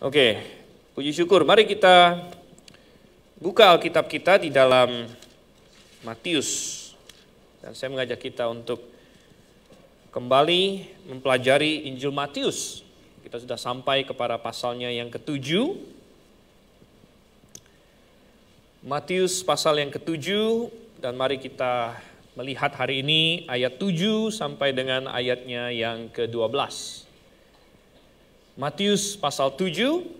Oke, puji syukur. Mari kita buka Alkitab kita di dalam Matius. Dan saya mengajak kita untuk kembali mempelajari Injil Matius. Kita sudah sampai kepada pasalnya yang ketujuh. Matius pasal yang ketujuh dan mari kita melihat hari ini ayat 7 sampai dengan ayatnya yang ke-12. Matius pasal 7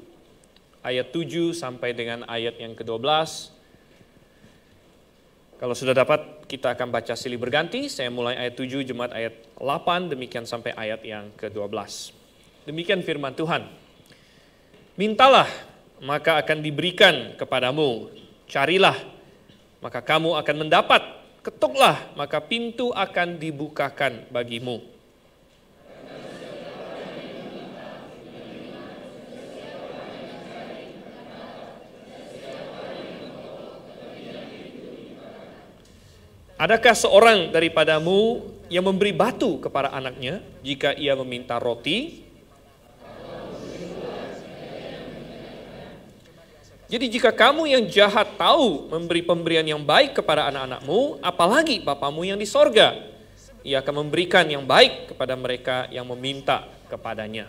ayat 7 sampai dengan ayat yang ke-12. Kalau sudah dapat kita akan baca silih berganti. Saya mulai ayat 7 jemaat ayat 8 demikian sampai ayat yang ke-12. Demikian firman Tuhan. Mintalah maka akan diberikan kepadamu. Carilah maka kamu akan mendapat. Ketuklah maka pintu akan dibukakan bagimu. Adakah seorang daripadamu yang memberi batu kepada anaknya jika ia meminta roti? Jadi jika kamu yang jahat tahu memberi pemberian yang baik kepada anak-anakmu, apalagi bapamu yang di sorga, ia akan memberikan yang baik kepada mereka yang meminta kepadanya.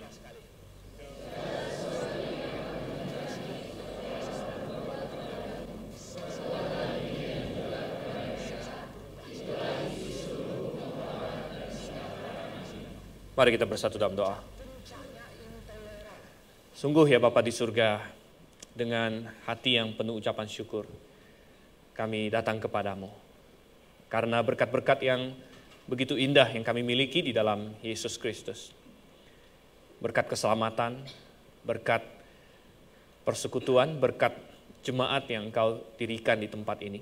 Mari kita bersatu dalam doa. Sungguh ya Bapak di surga, dengan hati yang penuh ucapan syukur, kami datang kepadamu. Karena berkat-berkat yang begitu indah yang kami miliki di dalam Yesus Kristus. Berkat keselamatan, berkat persekutuan, berkat jemaat yang engkau dirikan di tempat ini.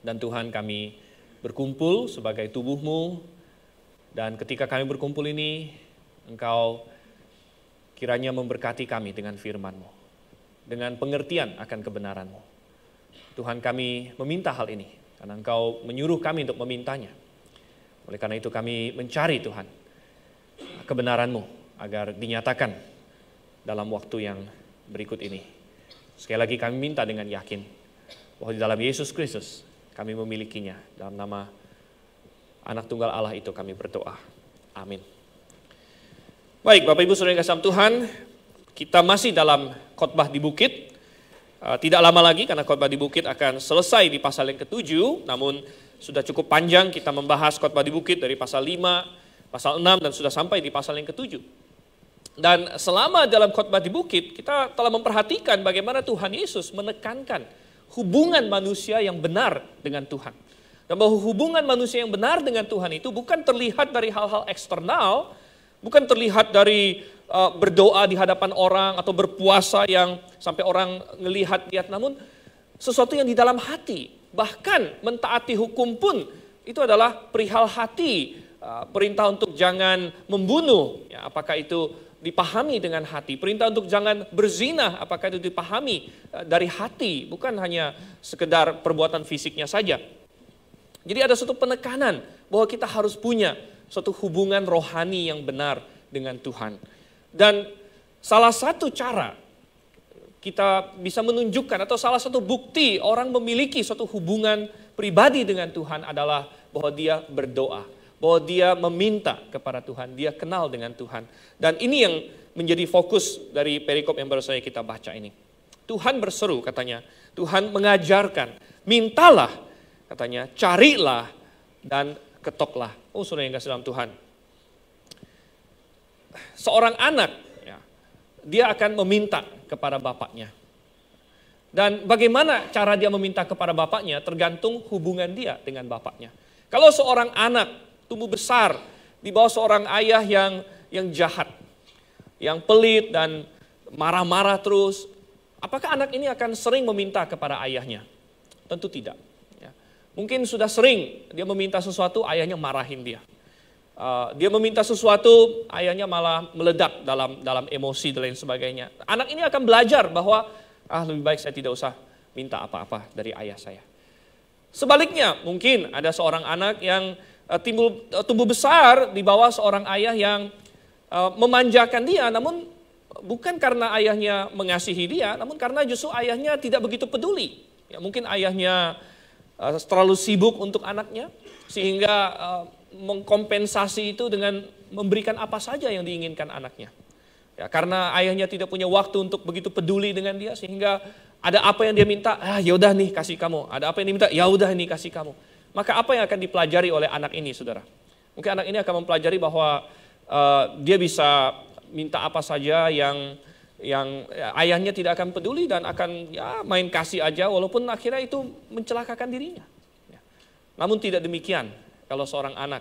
Dan Tuhan kami berkumpul sebagai tubuhmu, dan ketika kami berkumpul ini, engkau kiranya memberkati kami dengan firman-Mu, dengan pengertian akan kebenaran-Mu. Tuhan kami meminta hal ini, karena Engkau menyuruh kami untuk memintanya. Oleh karena itu kami mencari Tuhan kebenaran-Mu agar dinyatakan dalam waktu yang berikut ini. Sekali lagi kami minta dengan yakin bahwa di dalam Yesus Kristus kami memilikinya dalam nama anak tunggal Allah itu kami berdoa. Amin. Baik, Bapak Ibu Saudara yang kasih Tuhan, kita masih dalam khotbah di bukit. Uh, tidak lama lagi karena khotbah di bukit akan selesai di pasal yang ketujuh, namun sudah cukup panjang kita membahas khotbah di bukit dari pasal 5, pasal 6 dan sudah sampai di pasal yang ketujuh. Dan selama dalam khotbah di bukit kita telah memperhatikan bagaimana Tuhan Yesus menekankan hubungan manusia yang benar dengan Tuhan. Dan bahwa hubungan manusia yang benar dengan Tuhan itu bukan terlihat dari hal-hal eksternal, bukan terlihat dari uh, berdoa di hadapan orang atau berpuasa yang sampai orang ngelihat-lihat, namun sesuatu yang di dalam hati. Bahkan mentaati hukum pun itu adalah perihal hati, uh, perintah untuk jangan membunuh, ya, apakah itu dipahami dengan hati. Perintah untuk jangan berzinah, apakah itu dipahami e, dari hati, bukan hanya sekedar perbuatan fisiknya saja. Jadi ada suatu penekanan bahwa kita harus punya suatu hubungan rohani yang benar dengan Tuhan. Dan salah satu cara kita bisa menunjukkan atau salah satu bukti orang memiliki suatu hubungan pribadi dengan Tuhan adalah bahwa dia berdoa, bahwa dia meminta kepada Tuhan, dia kenal dengan Tuhan. Dan ini yang menjadi fokus dari perikop yang baru saja kita baca ini. Tuhan berseru katanya, Tuhan mengajarkan, mintalah Katanya, carilah dan ketoklah. Oh saudara yang kasih dalam Tuhan. Seorang anak, ya, dia akan meminta kepada bapaknya. Dan bagaimana cara dia meminta kepada bapaknya tergantung hubungan dia dengan bapaknya. Kalau seorang anak tumbuh besar di bawah seorang ayah yang yang jahat, yang pelit dan marah-marah terus, apakah anak ini akan sering meminta kepada ayahnya? Tentu tidak. Mungkin sudah sering dia meminta sesuatu, ayahnya marahin dia. Uh, dia meminta sesuatu, ayahnya malah meledak dalam dalam emosi dan lain sebagainya. Anak ini akan belajar bahwa ah lebih baik saya tidak usah minta apa-apa dari ayah saya. Sebaliknya, mungkin ada seorang anak yang uh, timbul uh, tumbuh besar di bawah seorang ayah yang memanjakan dia namun bukan karena ayahnya mengasihi dia, namun karena justru ayahnya tidak begitu peduli. Ya, mungkin ayahnya Eh, terlalu sibuk untuk anaknya sehingga eh, mengkompensasi itu dengan memberikan apa saja yang diinginkan anaknya. Ya, karena ayahnya tidak punya waktu untuk begitu peduli dengan dia sehingga ada apa yang dia minta, ah yaudah nih kasih kamu. Ada apa yang diminta ya yaudah nih kasih kamu. Maka apa yang akan dipelajari oleh anak ini, saudara? Mungkin anak ini akan mempelajari bahwa uh, dia bisa minta apa saja yang yang ya, ayahnya tidak akan peduli dan akan ya main kasih aja walaupun akhirnya itu mencelakakan dirinya. Ya. Namun tidak demikian kalau seorang anak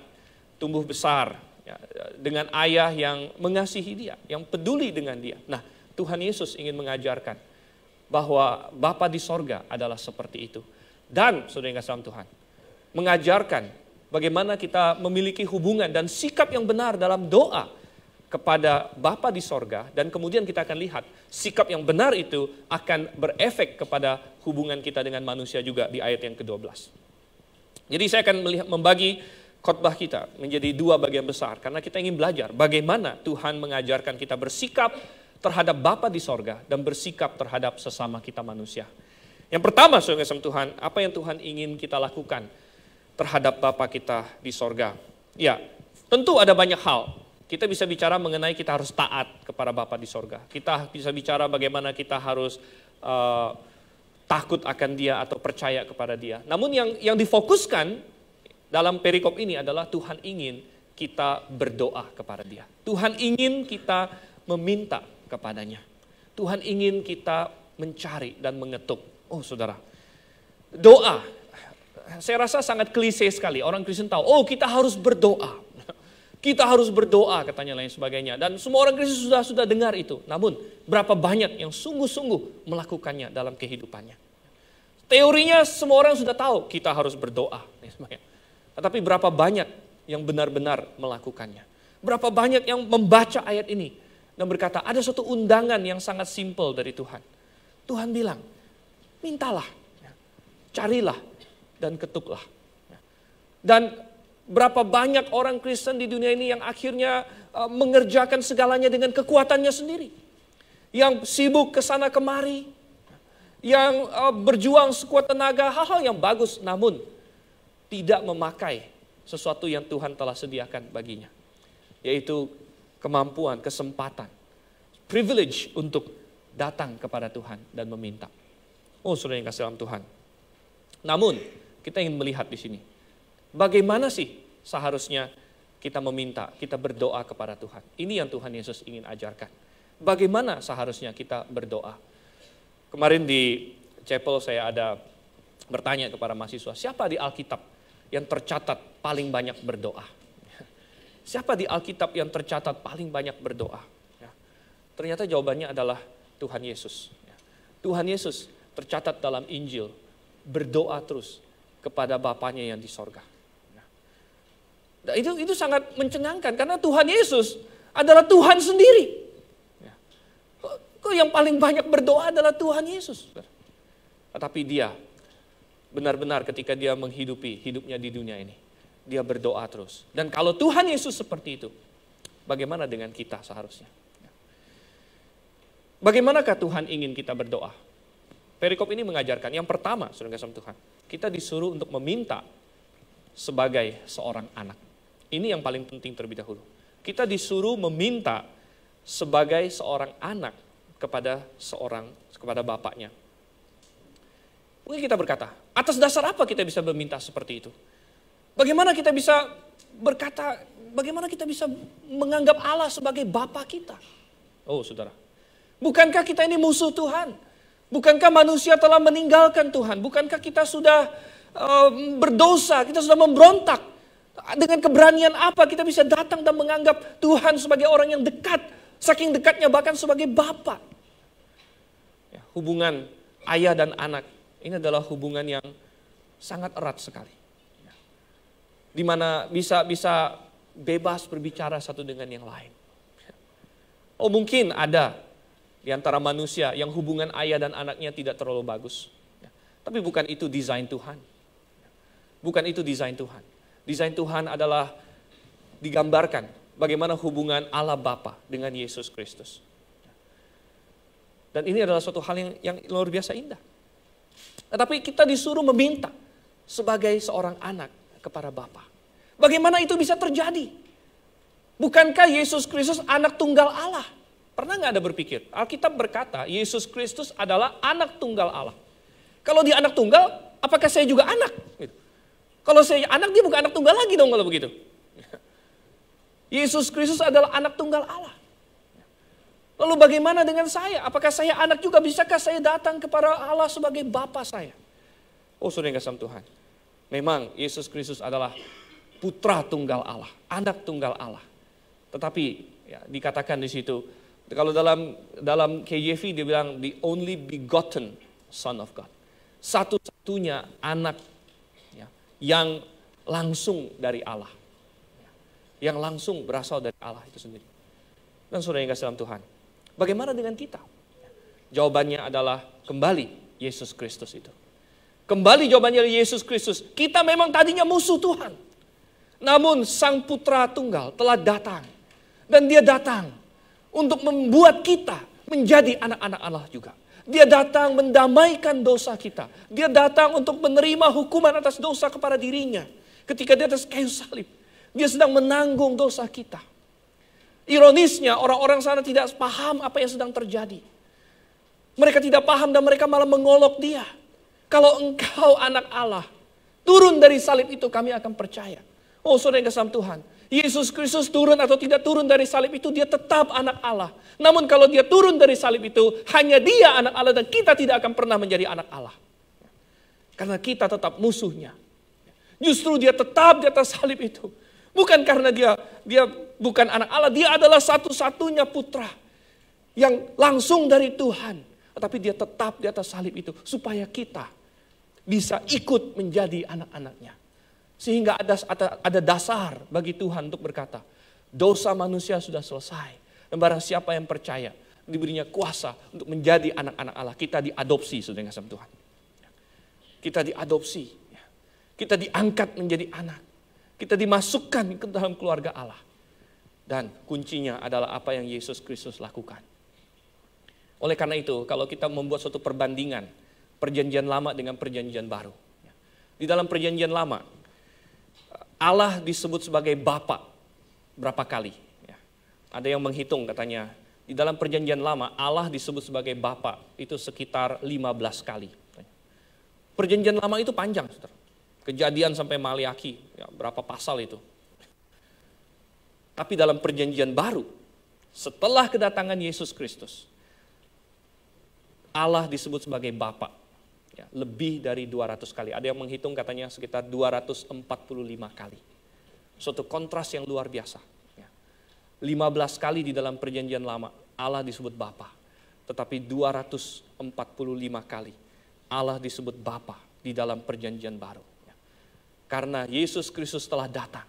tumbuh besar ya, dengan ayah yang mengasihi dia, yang peduli dengan dia. Nah Tuhan Yesus ingin mengajarkan bahwa Bapa di sorga adalah seperti itu. Dan saudara yang kasih Tuhan, mengajarkan bagaimana kita memiliki hubungan dan sikap yang benar dalam doa kepada Bapa di sorga dan kemudian kita akan lihat sikap yang benar itu akan berefek kepada hubungan kita dengan manusia juga di ayat yang ke-12. Jadi saya akan melihat, membagi khotbah kita menjadi dua bagian besar karena kita ingin belajar bagaimana Tuhan mengajarkan kita bersikap terhadap Bapa di sorga dan bersikap terhadap sesama kita manusia. Yang pertama, saudara Tuhan, apa yang Tuhan ingin kita lakukan terhadap Bapa kita di sorga? Ya, tentu ada banyak hal kita bisa bicara mengenai kita harus taat kepada Bapa di sorga. Kita bisa bicara bagaimana kita harus uh, takut akan dia atau percaya kepada dia. Namun yang yang difokuskan dalam perikop ini adalah Tuhan ingin kita berdoa kepada dia. Tuhan ingin kita meminta kepadanya. Tuhan ingin kita mencari dan mengetuk. Oh saudara, doa. Saya rasa sangat klise sekali. Orang Kristen tahu, oh kita harus berdoa. Kita harus berdoa katanya lain sebagainya. Dan semua orang Kristen sudah sudah dengar itu. Namun berapa banyak yang sungguh-sungguh melakukannya dalam kehidupannya. Teorinya semua orang sudah tahu kita harus berdoa. Tetapi berapa banyak yang benar-benar melakukannya. Berapa banyak yang membaca ayat ini dan berkata ada suatu undangan yang sangat simpel dari Tuhan. Tuhan bilang, mintalah, ya. carilah, dan ketuklah. Dan Berapa banyak orang Kristen di dunia ini yang akhirnya uh, mengerjakan segalanya dengan kekuatannya sendiri. Yang sibuk ke sana kemari, yang uh, berjuang sekuat tenaga, hal-hal yang bagus namun tidak memakai sesuatu yang Tuhan telah sediakan baginya, yaitu kemampuan, kesempatan, privilege untuk datang kepada Tuhan dan meminta. Oh, saudara yang kasih dalam Tuhan. Namun, kita ingin melihat di sini Bagaimana sih seharusnya kita meminta, kita berdoa kepada Tuhan? Ini yang Tuhan Yesus ingin ajarkan. Bagaimana seharusnya kita berdoa? Kemarin di chapel saya ada bertanya kepada mahasiswa, siapa di Alkitab yang tercatat paling banyak berdoa? Siapa di Alkitab yang tercatat paling banyak berdoa? Ya. Ternyata jawabannya adalah Tuhan Yesus. Ya. Tuhan Yesus tercatat dalam Injil berdoa terus kepada Bapaknya yang di sorga. Nah, itu itu sangat mencengangkan karena Tuhan Yesus adalah Tuhan sendiri. Ya. Kok yang paling banyak berdoa adalah Tuhan Yesus. Tetapi dia benar-benar ketika dia menghidupi hidupnya di dunia ini, dia berdoa terus. Dan kalau Tuhan Yesus seperti itu, bagaimana dengan kita seharusnya? Ya. Bagaimanakah Tuhan ingin kita berdoa? Perikop ini mengajarkan yang pertama, Saudara Tuhan, kita disuruh untuk meminta sebagai seorang anak. Ini yang paling penting terlebih dahulu. Kita disuruh meminta sebagai seorang anak kepada seorang kepada bapaknya. Mungkin kita berkata, atas dasar apa kita bisa meminta seperti itu? Bagaimana kita bisa berkata, bagaimana kita bisa menganggap Allah sebagai bapa kita? Oh, Saudara. Bukankah kita ini musuh Tuhan? Bukankah manusia telah meninggalkan Tuhan? Bukankah kita sudah uh, berdosa, kita sudah memberontak? Dengan keberanian apa kita bisa datang dan menganggap Tuhan sebagai orang yang dekat, saking dekatnya bahkan sebagai Bapak. Ya, hubungan ayah dan anak ini adalah hubungan yang sangat erat sekali. Ya. Di mana bisa bisa bebas berbicara satu dengan yang lain. Ya. Oh mungkin ada di antara manusia yang hubungan ayah dan anaknya tidak terlalu bagus. Ya. Tapi bukan itu desain Tuhan. Bukan itu desain Tuhan. Desain Tuhan adalah digambarkan bagaimana hubungan Allah Bapa dengan Yesus Kristus. Dan ini adalah suatu hal yang, yang luar biasa indah. Tetapi kita disuruh meminta sebagai seorang anak kepada Bapa. Bagaimana itu bisa terjadi? Bukankah Yesus Kristus anak tunggal Allah? Pernah nggak ada berpikir? Alkitab berkata Yesus Kristus adalah anak tunggal Allah. Kalau dia anak tunggal, apakah saya juga anak? Kalau saya anak dia bukan anak tunggal lagi dong kalau begitu. Yesus Kristus adalah anak tunggal Allah. Lalu bagaimana dengan saya? Apakah saya anak juga? Bisakah saya datang kepada Allah sebagai Bapa saya? Oh sudah kasih Tuhan. Memang Yesus Kristus adalah putra tunggal Allah, anak tunggal Allah. Tetapi ya, dikatakan di situ, kalau dalam dalam KJV dia bilang the only begotten son of God. Satu-satunya anak yang langsung dari Allah. Yang langsung berasal dari Allah itu sendiri. Dan sudah yang kasih dalam Tuhan. Bagaimana dengan kita? Jawabannya adalah kembali Yesus Kristus itu. Kembali jawabannya dari Yesus Kristus. Kita memang tadinya musuh Tuhan. Namun sang putra tunggal telah datang. Dan dia datang untuk membuat kita menjadi anak-anak Allah juga. Dia datang mendamaikan dosa kita. Dia datang untuk menerima hukuman atas dosa kepada dirinya. Ketika dia atas kayu salib. Dia sedang menanggung dosa kita. Ironisnya orang-orang sana tidak paham apa yang sedang terjadi. Mereka tidak paham dan mereka malah mengolok dia. Kalau engkau anak Allah, turun dari salib itu kami akan percaya. Oh saudara yang kesam Tuhan, Yesus Kristus turun atau tidak turun dari salib itu, dia tetap anak Allah. Namun kalau dia turun dari salib itu, hanya dia anak Allah dan kita tidak akan pernah menjadi anak Allah. Karena kita tetap musuhnya. Justru dia tetap di atas salib itu. Bukan karena dia dia bukan anak Allah, dia adalah satu-satunya putra yang langsung dari Tuhan. tapi dia tetap di atas salib itu supaya kita bisa ikut menjadi anak-anaknya. Sehingga ada, ada, ada dasar bagi Tuhan untuk berkata, dosa manusia sudah selesai. Dan barang siapa yang percaya, diberinya kuasa untuk menjadi anak-anak Allah. Kita diadopsi, saudara sama Tuhan. Kita diadopsi. Kita diangkat menjadi anak. Kita dimasukkan ke dalam keluarga Allah. Dan kuncinya adalah apa yang Yesus Kristus lakukan. Oleh karena itu, kalau kita membuat suatu perbandingan, perjanjian lama dengan perjanjian baru. Di dalam perjanjian lama, Allah disebut sebagai Bapa berapa kali? Ya. Ada yang menghitung katanya di dalam perjanjian lama Allah disebut sebagai Bapa itu sekitar 15 kali. Perjanjian lama itu panjang, Kejadian sampai Maliaki, ya, berapa pasal itu. Tapi dalam perjanjian baru, setelah kedatangan Yesus Kristus, Allah disebut sebagai Bapak Ya, lebih dari 200 kali. Ada yang menghitung katanya sekitar 245 kali. Suatu kontras yang luar biasa. Ya. 15 kali di dalam perjanjian lama Allah disebut Bapa. Tetapi 245 kali Allah disebut Bapa di dalam perjanjian baru. Ya. Karena Yesus Kristus telah datang.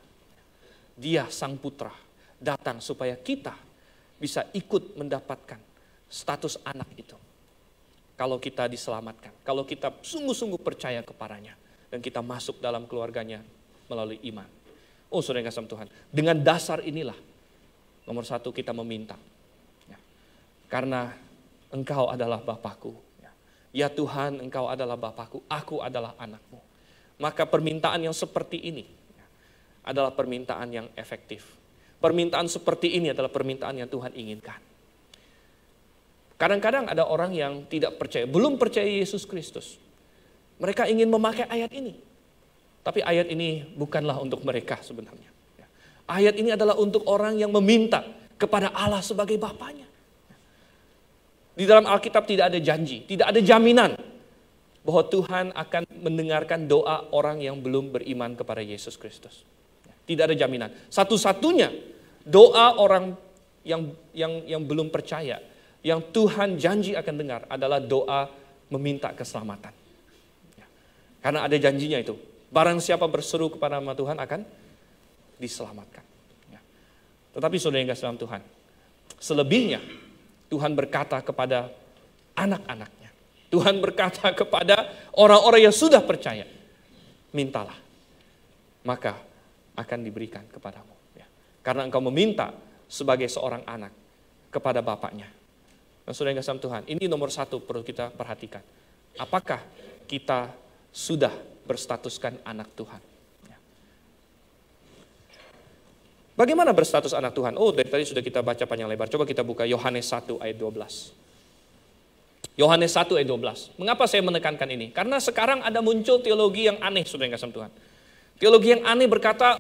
Dia sang putra datang supaya kita bisa ikut mendapatkan status anak itu kalau kita diselamatkan, kalau kita sungguh-sungguh percaya kepadanya dan kita masuk dalam keluarganya melalui iman. Oh saudara yang kasih Tuhan, dengan dasar inilah nomor satu kita meminta. Ya. Karena engkau adalah Bapakku. Ya. ya Tuhan engkau adalah Bapakku, aku adalah anakmu. Maka permintaan yang seperti ini ya, adalah permintaan yang efektif. Permintaan seperti ini adalah permintaan yang Tuhan inginkan. Kadang-kadang ada orang yang tidak percaya, belum percaya Yesus Kristus. Mereka ingin memakai ayat ini. Tapi ayat ini bukanlah untuk mereka sebenarnya. Ayat ini adalah untuk orang yang meminta kepada Allah sebagai Bapaknya. Di dalam Alkitab tidak ada janji, tidak ada jaminan bahwa Tuhan akan mendengarkan doa orang yang belum beriman kepada Yesus Kristus. Tidak ada jaminan. Satu-satunya doa orang yang yang yang belum percaya yang Tuhan janji akan dengar adalah doa meminta keselamatan. Ya. Karena ada janjinya itu. Barang siapa berseru kepada nama Tuhan akan diselamatkan. Ya. Tetapi saudara yang kasih Tuhan, selebihnya Tuhan berkata kepada anak-anaknya. Tuhan berkata kepada orang-orang yang sudah percaya, mintalah, maka akan diberikan kepadamu. Ya. Karena engkau meminta sebagai seorang anak kepada bapaknya, dan saudara yang kasih Tuhan, ini nomor satu perlu kita perhatikan. Apakah kita sudah berstatuskan anak Tuhan? Ya. Bagaimana berstatus anak Tuhan? Oh, dari tadi sudah kita baca panjang lebar. Coba kita buka Yohanes 1 ayat 12. Yohanes 1 ayat 12. Mengapa saya menekankan ini? Karena sekarang ada muncul teologi yang aneh, sudah yang Tuhan. Teologi yang aneh berkata,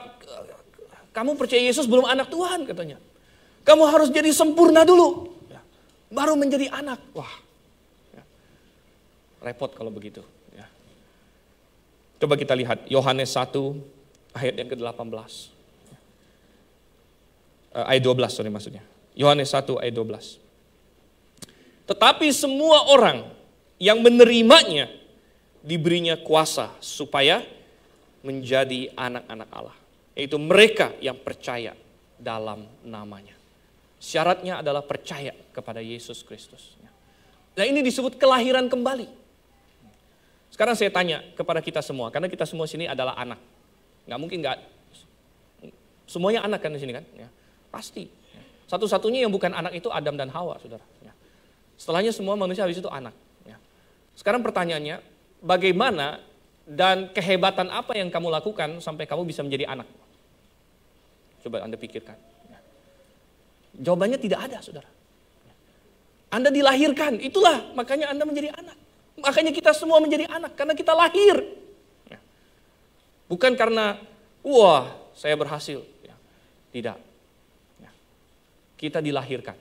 kamu percaya Yesus belum anak Tuhan katanya. Kamu harus jadi sempurna dulu baru menjadi anak. Wah, ya. repot kalau begitu. Ya. Coba kita lihat Yohanes 1 ayat yang ke-18. Uh, eh, ayat 12 sorry maksudnya. Yohanes 1 ayat 12. Tetapi semua orang yang menerimanya diberinya kuasa supaya menjadi anak-anak Allah. Yaitu mereka yang percaya dalam namanya. Syaratnya adalah percaya kepada Yesus Kristus. Nah ini disebut kelahiran kembali. Sekarang saya tanya kepada kita semua, karena kita semua sini adalah anak. Nggak mungkin nggak, semuanya anak kan di sini kan? Ya, pasti. Satu-satunya yang bukan anak itu Adam dan Hawa, saudara. Ya. Setelahnya semua manusia habis itu anak. Ya. Sekarang pertanyaannya, bagaimana dan kehebatan apa yang kamu lakukan sampai kamu bisa menjadi anak? Coba Anda pikirkan. Jawabannya tidak ada, saudara. Anda dilahirkan, itulah makanya Anda menjadi anak. Makanya kita semua menjadi anak, karena kita lahir. Ya. Bukan karena, wah saya berhasil. Ya. Tidak. Ya. Kita dilahirkan.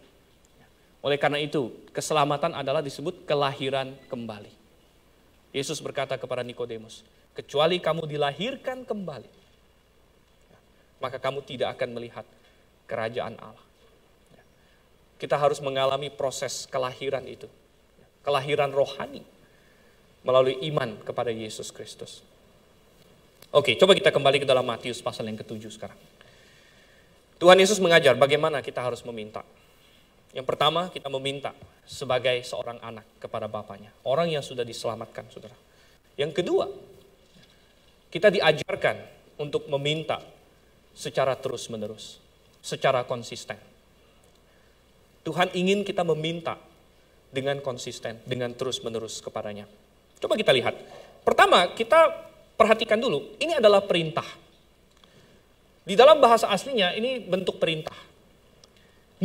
Oleh karena itu, keselamatan adalah disebut kelahiran kembali. Yesus berkata kepada Nikodemus, kecuali kamu dilahirkan kembali, maka kamu tidak akan melihat kerajaan Allah. Kita harus mengalami proses kelahiran itu. Kelahiran rohani melalui iman kepada Yesus Kristus. Oke, coba kita kembali ke dalam Matius pasal yang ketujuh sekarang. Tuhan Yesus mengajar bagaimana kita harus meminta. Yang pertama, kita meminta sebagai seorang anak kepada Bapaknya. Orang yang sudah diselamatkan, saudara. Yang kedua, kita diajarkan untuk meminta secara terus-menerus, secara konsisten. Tuhan ingin kita meminta dengan konsisten, dengan terus-menerus kepadanya. Coba kita lihat. Pertama, kita perhatikan dulu, ini adalah perintah. Di dalam bahasa aslinya ini bentuk perintah.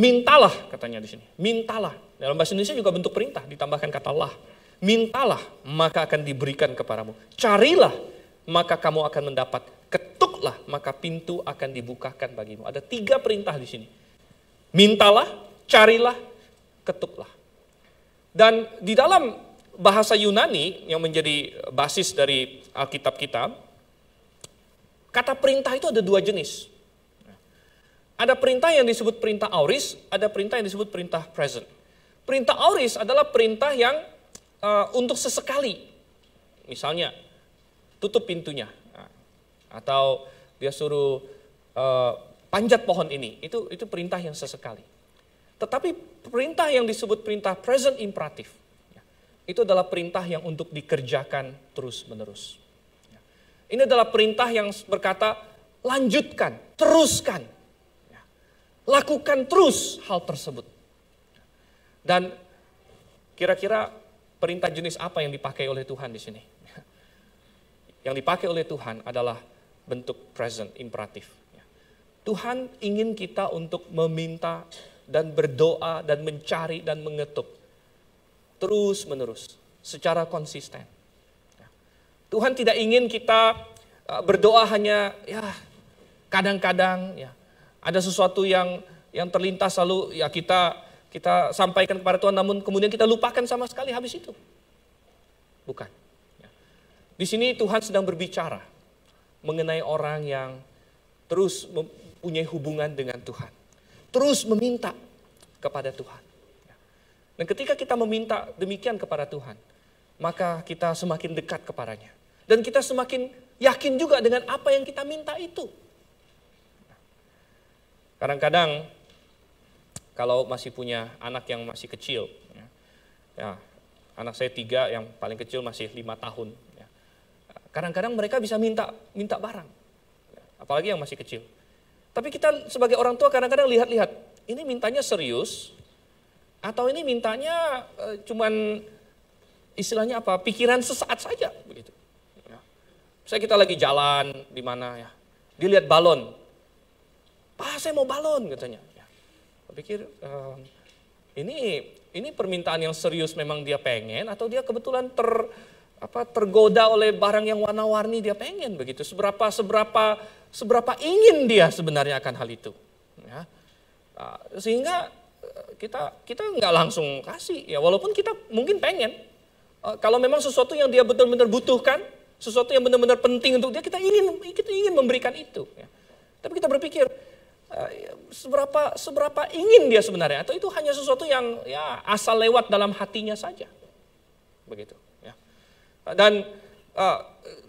Mintalah katanya di sini. Mintalah. Dalam bahasa Indonesia juga bentuk perintah ditambahkan kata lah. Mintalah maka akan diberikan kepadamu. Carilah maka kamu akan mendapat. Ketuklah maka pintu akan dibukakan bagimu. Ada tiga perintah di sini. Mintalah, carilah, ketuklah. Dan di dalam bahasa Yunani yang menjadi basis dari Alkitab kita, kata perintah itu ada dua jenis. Ada perintah yang disebut perintah auris, ada perintah yang disebut perintah present. Perintah auris adalah perintah yang uh, untuk sesekali. Misalnya, tutup pintunya. Atau dia suruh uh, panjat pohon ini. Itu itu perintah yang sesekali. Tetapi perintah yang disebut perintah present imperatif, ya, itu adalah perintah yang untuk dikerjakan terus-menerus. Ya. Ini adalah perintah yang berkata, lanjutkan, teruskan, ya. lakukan terus hal tersebut. Dan kira-kira perintah jenis apa yang dipakai oleh Tuhan di sini? Yang dipakai oleh Tuhan adalah bentuk present imperatif. Tuhan ingin kita untuk meminta dan berdoa dan mencari dan mengetuk. Terus menerus, secara konsisten. Ya. Tuhan tidak ingin kita uh, berdoa hanya ya kadang-kadang ya ada sesuatu yang yang terlintas lalu ya kita kita sampaikan kepada Tuhan namun kemudian kita lupakan sama sekali habis itu. Bukan. Ya. Di sini Tuhan sedang berbicara mengenai orang yang terus mempunyai hubungan dengan Tuhan terus meminta kepada Tuhan. Ya. Dan ketika kita meminta demikian kepada Tuhan, maka kita semakin dekat kepadanya. Dan kita semakin yakin juga dengan apa yang kita minta itu. Kadang-kadang kalau masih punya anak yang masih kecil, ya, ya anak saya tiga yang paling kecil masih lima tahun. kadang ya. Kadang-kadang mereka bisa minta minta barang, ya. apalagi yang masih kecil. Tapi kita sebagai orang tua kadang-kadang lihat-lihat, ini mintanya serius atau ini mintanya e, cuman istilahnya apa? pikiran sesaat saja begitu. Ya. Saya kita lagi jalan di mana ya. dilihat balon. "Pak, saya mau balon," katanya. Ya. pikir e, ini ini permintaan yang serius memang dia pengen atau dia kebetulan ter apa tergoda oleh barang yang warna-warni dia pengen begitu. Seberapa seberapa seberapa ingin dia sebenarnya akan hal itu. Ya. Ah, sehingga eh, kita kita nggak langsung kasih ya walaupun kita mungkin pengen eh, kalau memang sesuatu yang dia benar-benar butuhkan sesuatu yang benar-benar penting untuk dia kita ingin kita ingin memberikan itu ya. tapi kita berpikir eh, seberapa seberapa ingin dia sebenarnya atau itu hanya sesuatu yang ya asal lewat dalam hatinya saja begitu ya. dan uh,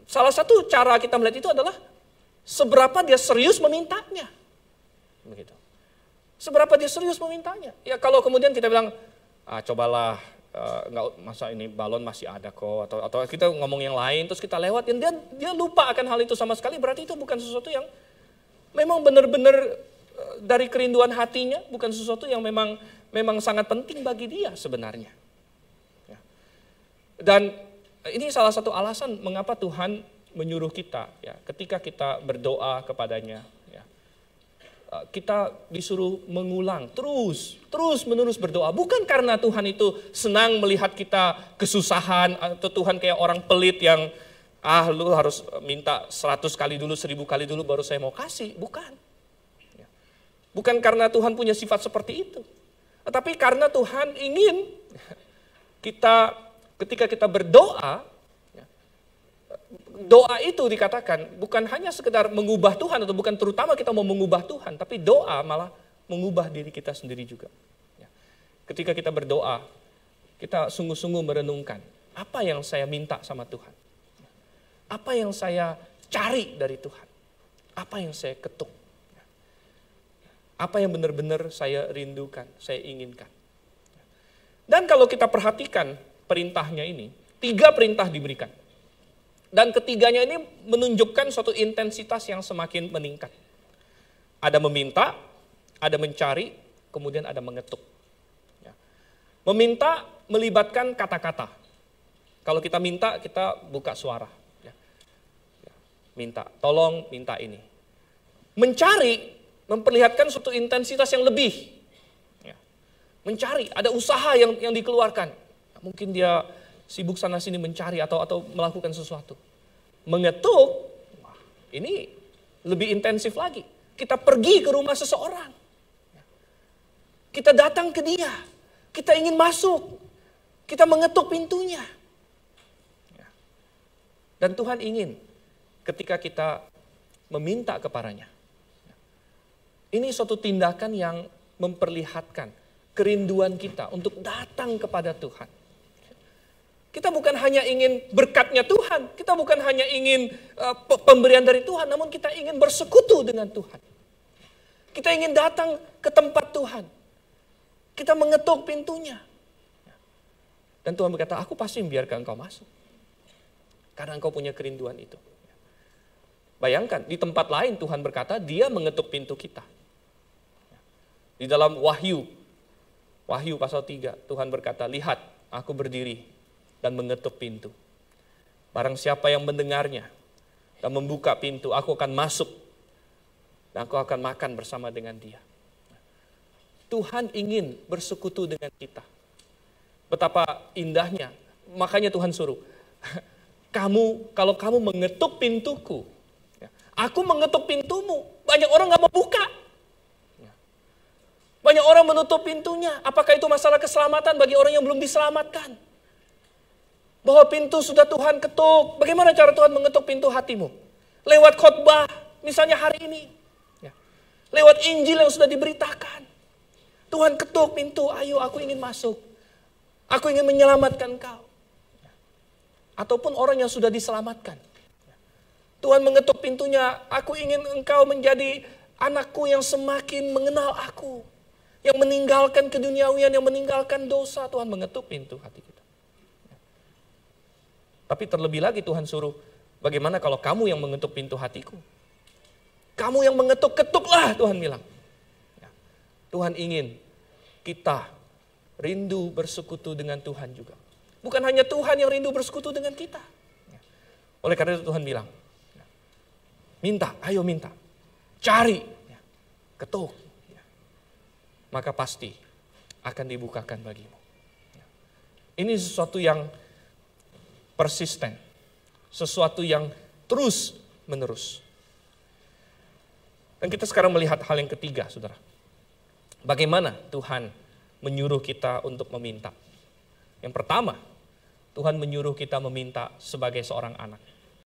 salah satu cara kita melihat itu adalah seberapa dia serius memintanya. Begitu. Seberapa dia serius memintanya. Ya kalau kemudian kita bilang, ah, cobalah Uh, masa ini balon masih ada kok atau atau kita ngomong yang lain terus kita lewat dan dia dia lupa akan hal itu sama sekali berarti itu bukan sesuatu yang memang benar-benar eh, dari kerinduan hatinya bukan sesuatu yang memang memang sangat penting bagi dia sebenarnya ya. dan eh, ini salah satu alasan mengapa Tuhan menyuruh kita ya ketika kita berdoa kepadanya ya eh, kita disuruh mengulang terus terus menerus berdoa bukan karena Tuhan itu senang melihat kita kesusahan atau Tuhan kayak orang pelit yang ah lu harus minta seratus kali dulu seribu kali dulu baru saya mau kasih bukan ya. bukan karena Tuhan punya sifat seperti itu tetapi karena Tuhan ingin kita ketika kita berdoa doa itu dikatakan bukan hanya sekedar mengubah Tuhan atau bukan terutama kita mau mengubah Tuhan, tapi doa malah mengubah diri kita sendiri juga. Ya. Ketika kita berdoa, kita sungguh-sungguh merenungkan apa yang saya minta sama Tuhan. Apa yang saya cari dari Tuhan. Apa yang saya ketuk. Apa yang benar-benar saya rindukan, saya inginkan. Dan kalau kita perhatikan perintahnya ini, tiga perintah diberikan dan ketiganya ini menunjukkan suatu intensitas yang semakin meningkat. Ada meminta, ada mencari, kemudian ada mengetuk. Ya. Meminta melibatkan kata-kata. Kalau kita minta, kita buka suara. Ya. Ya. Minta, tolong minta ini. Mencari memperlihatkan suatu intensitas yang lebih. Mencari, ada usaha yang, yang dikeluarkan. Mungkin dia sibuk sana sini mencari atau atau melakukan sesuatu. Mengetuk, wah, ini lebih intensif lagi. Kita pergi ke rumah seseorang. Kita datang ke dia. Kita ingin masuk. Kita mengetuk pintunya. Ya. Dan Tuhan ingin ketika kita meminta kepadanya. Ini suatu tindakan yang memperlihatkan kerinduan kita untuk datang kepada Tuhan kita bukan hanya ingin berkatnya Tuhan, kita bukan hanya ingin uh, pemberian dari Tuhan, namun kita ingin bersekutu dengan Tuhan. Kita ingin datang ke tempat Tuhan. Kita mengetuk pintunya. Dan Tuhan berkata, aku pasti membiarkan engkau masuk. Karena engkau punya kerinduan itu. Bayangkan, di tempat lain Tuhan berkata, dia mengetuk pintu kita. Di dalam Wahyu, Wahyu pasal 3, Tuhan berkata, lihat, aku berdiri dan mengetuk pintu. Barang siapa yang mendengarnya dan membuka pintu, aku akan masuk dan aku akan makan bersama dengan dia. Tuhan ingin bersekutu dengan kita. Betapa indahnya. Makanya Tuhan suruh, kamu kalau kamu mengetuk pintuku, ya, aku mengetuk pintumu. Banyak orang gak mau buka. Ya. Banyak orang menutup pintunya. Apakah itu masalah keselamatan bagi orang yang belum diselamatkan? bahwa pintu sudah Tuhan ketuk. Bagaimana cara Tuhan mengetuk pintu hatimu? Lewat khotbah, misalnya hari ini. Ya. Lewat Injil yang sudah diberitakan. Tuhan ketuk pintu, ayo aku ingin masuk. Aku ingin menyelamatkan kau. Ataupun orang yang sudah diselamatkan. Tuhan mengetuk pintunya, aku ingin engkau menjadi anakku yang semakin mengenal aku. Yang meninggalkan keduniawian, yang meninggalkan dosa. Tuhan mengetuk pintu hati tapi terlebih lagi Tuhan suruh, bagaimana kalau kamu yang mengetuk pintu hatiku? Kamu yang mengetuk, ketuklah Tuhan bilang. Ya. Tuhan ingin kita rindu bersekutu dengan Tuhan juga. Bukan hanya Tuhan yang rindu bersekutu dengan kita. Ya. Oleh karena itu Tuhan bilang, ya, minta, ayo minta, cari, ketuk. Maka pasti akan dibukakan bagimu. Ini sesuatu yang persisten. Sesuatu yang terus menerus. Dan kita sekarang melihat hal yang ketiga, saudara. Bagaimana Tuhan menyuruh kita untuk meminta? Yang pertama, Tuhan menyuruh kita meminta sebagai seorang anak.